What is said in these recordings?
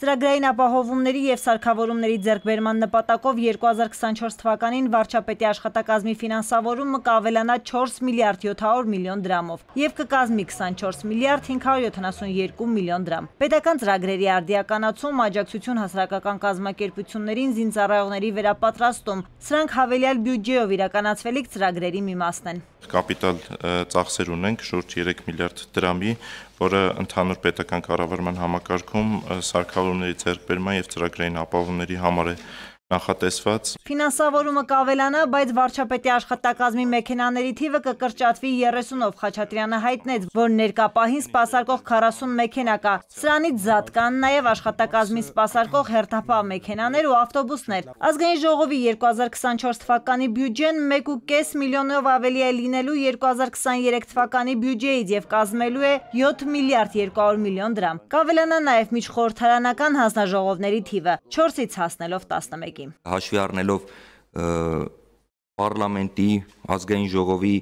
Ծրագրային ապահովումների և սարքավորումների ձերկբերման նպատակով 2024 թվականին վարճապետի աշխատակազմի ֆինանսավորումը կավելանա 4 միլիարդ 700 միլիոն դրամով և կկազմի 24 միլիարդ 572 միլիոն դրամ։ Պետական ծրագրերի արդիականացում, աջակցություն հասարակական կազմակերպություններին, զինծառայողների վերապատրաստում, սրանք հավելյալ բյուջեով իրականացվելիք ծրագրերի մի մասն են։ Կապիտալ ծախսեր ունենք շուրջ 3 միլիարդ դրամի, որը ընդհանուր պետական կառավարման համակարգում սարքավորումների ձեռքբերման եւ ծրագրային ապահովումների համար է նախատեսված։ Ֆինանսավորումը կավելանա, բայց վարչապետի աշխատակազմի մեքենաների թիվը կկրճատվի 30-ով։ Խաչատրյանը հայտնեց, որ ներկա պահին սպասարկող 40 մեքենա կա։ Սրանից զատ կան նաև աշխատակազմի սպասարկող հերթապահ մեքենաներ ու ավտոբուսներ։ Ազգային ժողովի 2024 թվականի բյուջեն 1.5 միլիոնով ավելի է լինելու 2023 թվականի բյուջեից եւ կազմելու է 7 միլիարդ 200 միլիոն դրամ։ Կավելանա նաև միջխորհրդարանական հանձնաժողովների թիվը 4-ից հասնելով 11 օրինակի։ Հաշվի առնելով պարլամենտի, ազգային ժողովի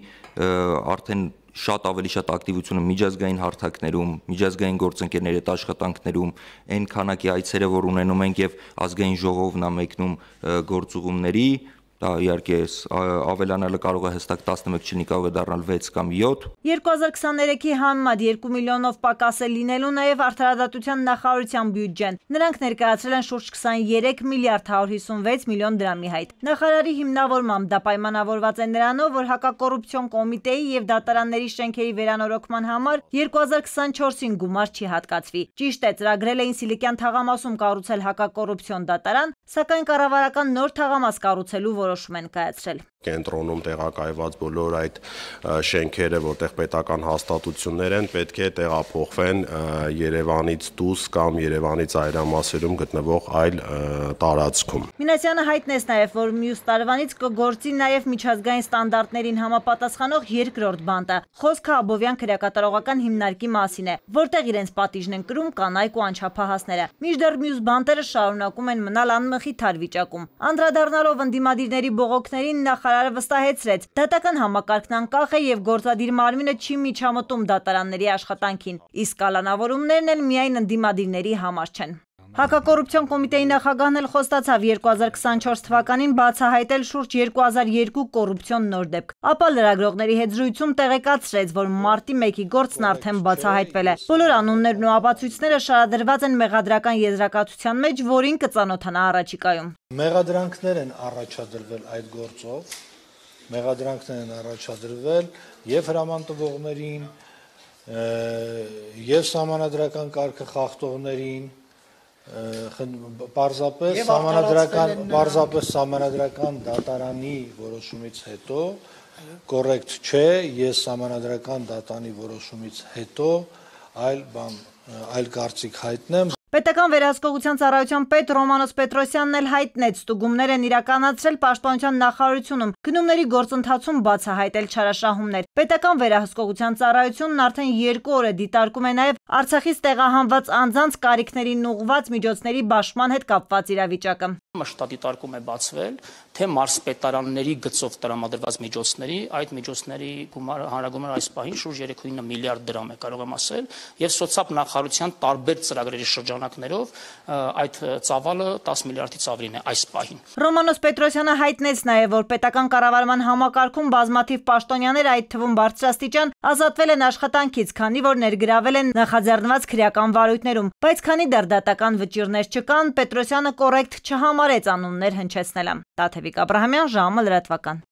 արդեն շատ ավելի շատ ակտիվությունը միջազգային հարթակներում, միջազգային գործընկերների հետ աշխատանքներում, այն քանակի այցերը, որ ունենում ենք եւ ազգային ժողովն է մեկնում գործողումների, Դա իհարկե ավելանալը կարող է հստակ 11 չլինի, կարող է դառնալ 6 կամ 7։ 2023-ի համեմատ 2 միլիոնով պակաս է լինելու նաև արտարադատության նախարարության բյուջեն։ Նրանք ներկայացրել են շուրջ 23 միլիարդ 156 միլիոն դրամի հայտ։ Նախարարի հիմնավորմամբ դա պայմանավորված է նրանով, որ հակակոռուպցիոն կոմիտեի եւ դատարանների շենքերի վերանորոգման համար 2024-ին գումար չի հատկացվի։ Ճիշտ է, ծրագրել էին Սիլիկյան թաղամասում կառուցել հակակոռուպցիոն դատարան, Սակայն կառավարական նոր թաղամաս կառուցելու որոշում են կայացրել։ Կենտրոնում տեղակայված բոլոր այդ շենքերը, որտեղ պետական հաստատություններ են, պետք է տեղափոխվեն Երևանից դուրս կամ Երևանից այրամասերում գտնվող այլ տարածքում։ Մինասյանը հայտնեց նաև, որ մյուս տարվանից կգործի նաև միջազգային ստանդարտներին համապատասխանող երկրորդ բանտը։ Խոսքը Աբովյան քրեակատարողական հիմնարկի մասին է, որտեղ իրենց պատիժն են կրում կանայք ու անչափահասները։ Միջդեռ մյուս բանտերը շարունակում են մնալ անմ գաղտնխիթար վիճակում։ Անդրադառնալով ընդդիմադիրների բողոքներին նախարարը վստահեցրեց. դատական համակարգն անկախ է եւ գործադիր մարմինը չի միջամտում դատարանների աշխատանքին, իսկ ալանավորումներն էլ միայն ընդդիմադիրների համար չեն։ Հակակոռուպցիոն կոմիտեի նախագահն էլ խոստացավ 2024 թվականին բացահայտել շուրջ 2002 կոռուպցիոն նոր դեպք։ Ապա լրագրողների հետ զրույցում տեղեկացրեց, որ մարտի 1-ի գործն արդեն բացահայտվել է։ Բոլոր անուններն ու ապացույցները շարադրված են մեղադրական եզրակացության մեջ, որին կծանոթանա առաջիկայում։ Մեղադրանքներ են առաջադրվել այդ գործով, մեղադրանքներ են առաջադրվել եւ հրամանտվողներին, եւ սահմանադրական կարգը խախտողներին, պարզապես համանadrական պարզապես համանadrական դատարանի որոշումից հետո կոռեկտ չէ ես համանadrական դատանի որոշումից հետո այլ բան այլ կարծիք հայտնեմ Պետական վերահսկողության ծառայության պետ Ռոմանոս Պետրոսյանն էլ հայտնեց, ստուգումներ են իրականացրել Պաշտպանության նախարարությունում, գնումների գործընթացում բացահայտել չարաշահումներ։ Պետական վերահսկողության ծառայությունն արդեն 2 օր է դիտարկում է նաև Արցախից տեղահանված անձանց կարիքներին ուղղված միջոցների բաշխման հետ կապված իրավիճակը մշտատի տարկում է բացվել, թե մարսպետարանների գծով տրամադրված միջոցների, այդ միջոցների գումարը հանրագումարը այս պահին շուրջ 3.9 միլիարդ դրամ է, կարող եմ ասել, եւ սոցիալ նախարարության տարբեր ծրագրերի շրջանակներով այդ ծավալը 10 միլիարդից ավելին է այս պահին։ Ռոմանոս Պետրոսյանը հայտնեց նաեւ, որ պետական կառավարման համակարգում բազմաթիվ պաշտոնյաներ, այդ թվում բարձրաստիճան, ազատվել են աշխատանքից, քանի որ ներգրավել են նախաձեռնված քրեական վարույթներում, բայց քանի դեռ դատական վճիռներ չկան, Պետրոսյանը կոռեկտ չհամարել արեց անուններ հնչեցնելը։ Տաթևիկ Աբրահամյան, ժամը լրատվական։